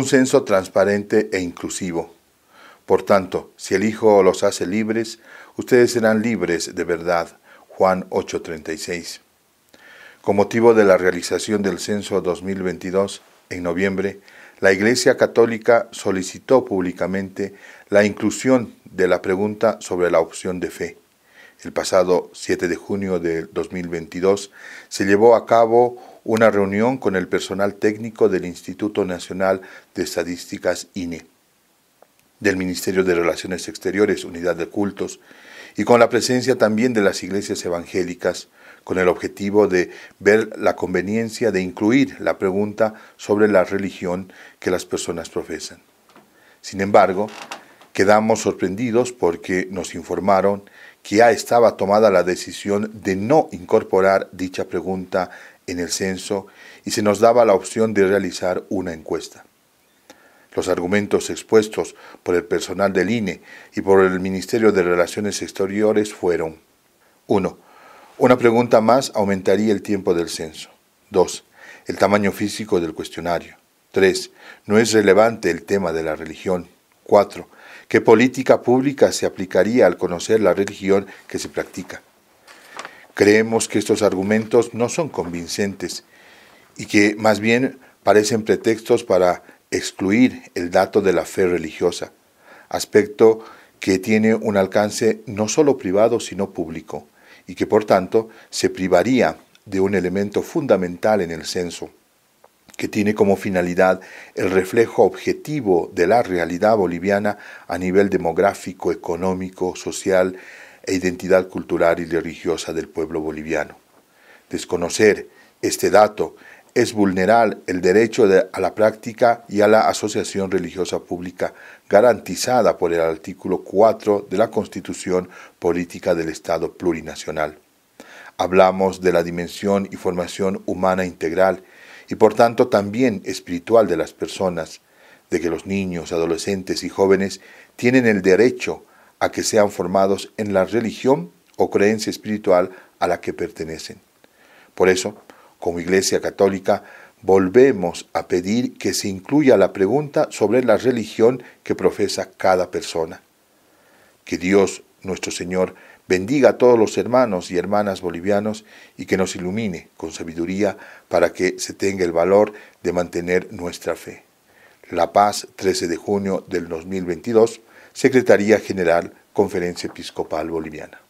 un censo transparente e inclusivo. Por tanto, si el Hijo los hace libres, ustedes serán libres de verdad. Juan 8:36. Con motivo de la realización del censo 2022, en noviembre, la Iglesia Católica solicitó públicamente la inclusión de la pregunta sobre la opción de fe. El pasado 7 de junio de 2022 se llevó a cabo una reunión con el personal técnico del Instituto Nacional de Estadísticas INE, del Ministerio de Relaciones Exteriores, Unidad de Cultos, y con la presencia también de las iglesias evangélicas, con el objetivo de ver la conveniencia de incluir la pregunta sobre la religión que las personas profesan. Sin embargo, quedamos sorprendidos porque nos informaron que ya estaba tomada la decisión de no incorporar dicha pregunta en el censo y se nos daba la opción de realizar una encuesta. Los argumentos expuestos por el personal del INE y por el Ministerio de Relaciones Exteriores fueron 1. Una pregunta más aumentaría el tiempo del censo. 2. El tamaño físico del cuestionario. 3. No es relevante el tema de la religión. 4. ¿Qué política pública se aplicaría al conocer la religión que se practica? Creemos que estos argumentos no son convincentes y que más bien parecen pretextos para excluir el dato de la fe religiosa, aspecto que tiene un alcance no solo privado sino público, y que por tanto se privaría de un elemento fundamental en el censo, que tiene como finalidad el reflejo objetivo de la realidad boliviana a nivel demográfico, económico, social, e identidad cultural y religiosa del pueblo boliviano. Desconocer este dato es vulnerar el derecho a la práctica y a la asociación religiosa pública garantizada por el artículo 4 de la Constitución Política del Estado Plurinacional. Hablamos de la dimensión y formación humana integral y por tanto también espiritual de las personas, de que los niños, adolescentes y jóvenes tienen el derecho a que sean formados en la religión o creencia espiritual a la que pertenecen. Por eso, como Iglesia Católica, volvemos a pedir que se incluya la pregunta sobre la religión que profesa cada persona. Que Dios, nuestro Señor, bendiga a todos los hermanos y hermanas bolivianos y que nos ilumine con sabiduría para que se tenga el valor de mantener nuestra fe. La Paz, 13 de junio del 2022. Secretaría General Conferencia Episcopal Boliviana.